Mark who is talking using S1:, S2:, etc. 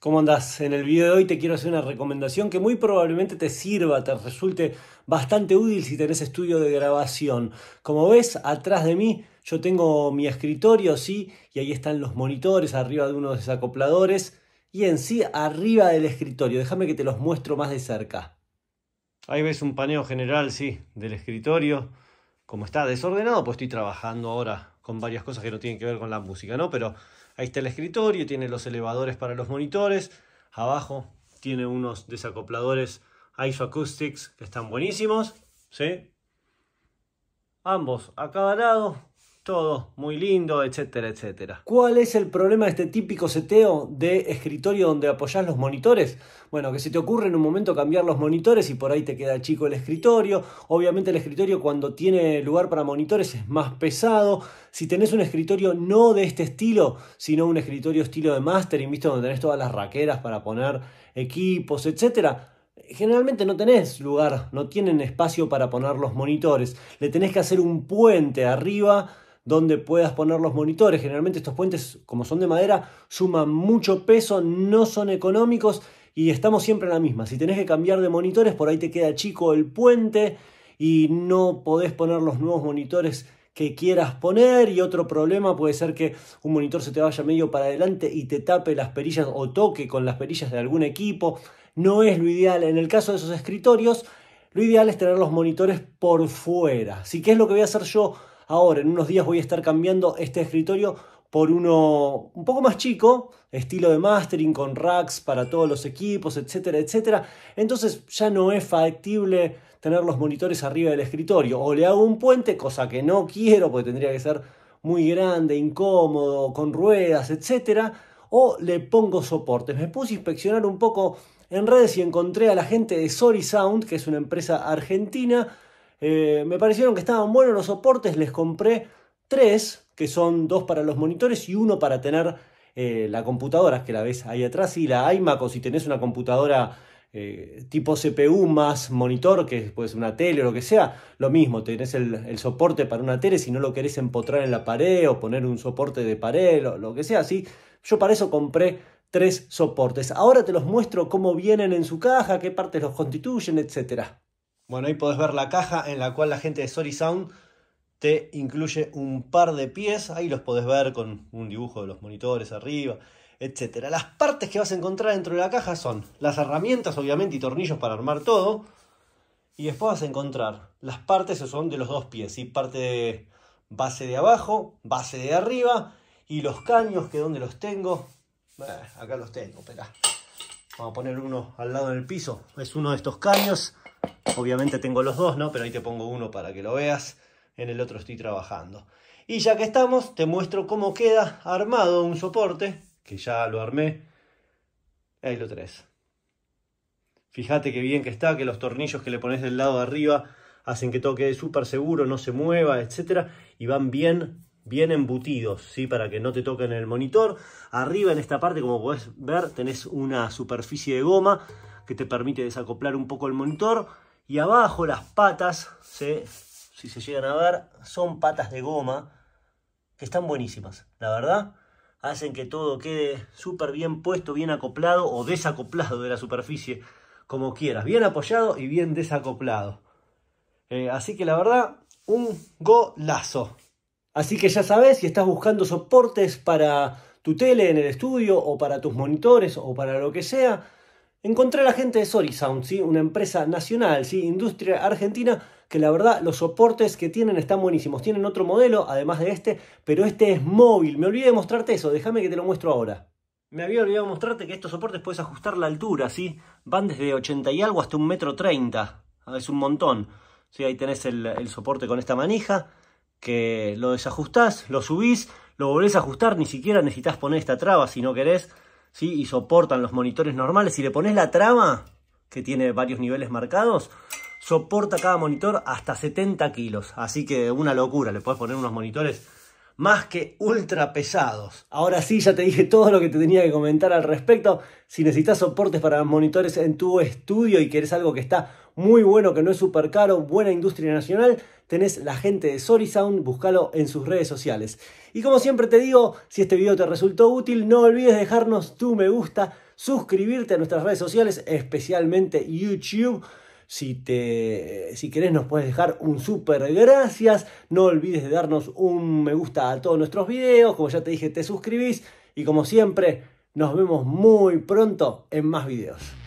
S1: ¿Cómo andás? En el video de hoy te quiero hacer una recomendación que muy probablemente te sirva, te resulte bastante útil si tenés estudio de grabación. Como ves, atrás de mí yo tengo mi escritorio, sí, y ahí están los monitores arriba de unos desacopladores y en sí arriba del escritorio. Déjame que te los muestro más de cerca. Ahí ves un paneo general, sí, del escritorio. Como está desordenado, pues estoy trabajando ahora con varias cosas que no tienen que ver con la música, ¿no? Pero Ahí está el escritorio, tiene los elevadores para los monitores. Abajo tiene unos desacopladores ISO que están buenísimos. ¿sí? Ambos a cada lado todo muy lindo, etcétera, etcétera. ¿Cuál es el problema de este típico seteo de escritorio donde apoyás los monitores? Bueno, que se te ocurre en un momento cambiar los monitores y por ahí te queda chico el escritorio. Obviamente el escritorio cuando tiene lugar para monitores es más pesado. Si tenés un escritorio no de este estilo, sino un escritorio estilo de mastering, visto Donde tenés todas las raqueras para poner equipos, etcétera generalmente no tenés lugar, no tienen espacio para poner los monitores. Le tenés que hacer un puente arriba donde puedas poner los monitores. Generalmente estos puentes, como son de madera, suman mucho peso, no son económicos y estamos siempre en la misma. Si tenés que cambiar de monitores, por ahí te queda chico el puente y no podés poner los nuevos monitores que quieras poner y otro problema puede ser que un monitor se te vaya medio para adelante y te tape las perillas o toque con las perillas de algún equipo. No es lo ideal. En el caso de esos escritorios, lo ideal es tener los monitores por fuera. Así que es lo que voy a hacer yo Ahora, en unos días voy a estar cambiando este escritorio por uno un poco más chico, estilo de mastering con racks para todos los equipos, etcétera, etcétera. Entonces ya no es factible tener los monitores arriba del escritorio. O le hago un puente, cosa que no quiero porque tendría que ser muy grande, incómodo, con ruedas, etcétera. O le pongo soportes. Me puse a inspeccionar un poco en redes y encontré a la gente de Sorry Sound, que es una empresa argentina eh, me parecieron que estaban buenos los soportes, les compré tres, que son dos para los monitores y uno para tener eh, la computadora, que la ves ahí atrás, y la iMac, o si tenés una computadora eh, tipo CPU más monitor, que es una tele o lo que sea, lo mismo, tenés el, soporte para una tele, si no lo querés empotrar en la pared o poner un soporte de pared, o lo que sea, así. Yo para eso compré tres soportes. Ahora te los muestro cómo vienen en su caja, qué partes los constituyen, etcétera. Bueno, ahí podés ver la caja en la cual la gente de Sorry Sound te incluye un par de pies, ahí los podés ver con un dibujo de los monitores arriba, etc. Las partes que vas a encontrar dentro de la caja son las herramientas, obviamente, y tornillos para armar todo. Y después vas a encontrar las partes que son de los dos pies, y parte de base de abajo, base de arriba, y los caños que donde los tengo, acá los tengo, espera. Vamos a poner uno al lado en del piso. Es uno de estos caños. Obviamente tengo los dos, ¿no? Pero ahí te pongo uno para que lo veas. En el otro estoy trabajando. Y ya que estamos, te muestro cómo queda armado un soporte. Que ya lo armé. Ahí lo tres. Fíjate qué bien que está, que los tornillos que le pones del lado de arriba hacen que todo quede súper seguro, no se mueva, etc. Y van bien bien embutidos, ¿sí? para que no te toquen el monitor. Arriba en esta parte, como puedes ver, tenés una superficie de goma que te permite desacoplar un poco el monitor. Y abajo las patas, si se llegan a ver, son patas de goma que están buenísimas, la verdad. Hacen que todo quede súper bien puesto, bien acoplado o desacoplado de la superficie, como quieras. Bien apoyado y bien desacoplado. Eh, así que la verdad, un golazo. Así que ya sabes, si estás buscando soportes para tu tele en el estudio o para tus monitores o para lo que sea, encontré a la gente de Sorisound, ¿sí? una empresa nacional, ¿sí? industria argentina, que la verdad los soportes que tienen están buenísimos. Tienen otro modelo, además de este, pero este es móvil. Me olvidé de mostrarte eso, déjame que te lo muestro ahora. Me había olvidado mostrarte que estos soportes puedes ajustar la altura, ¿sí? Van desde 80 y algo hasta un metro 30. Ah, es un montón. Ahí tenés el soporte con esta manija que lo desajustás, lo subís, lo volvés a ajustar, ni siquiera necesitas poner esta traba si no querés, ¿sí? y soportan los monitores normales. Si le pones la traba, que tiene varios niveles marcados, soporta cada monitor hasta 70 kilos. Así que una locura, le puedes poner unos monitores más que ultra pesados. Ahora sí, ya te dije todo lo que te tenía que comentar al respecto. Si necesitas soportes para monitores en tu estudio y querés algo que está muy bueno, que no es super caro, buena industria nacional, tenés la gente de SOUND buscalo en sus redes sociales. Y como siempre te digo, si este video te resultó útil, no olvides dejarnos tu me gusta, suscribirte a nuestras redes sociales, especialmente YouTube si, te, si querés nos puedes dejar un super gracias. No olvides de darnos un me gusta a todos nuestros videos. Como ya te dije, te suscribís. Y como siempre, nos vemos muy pronto en más videos.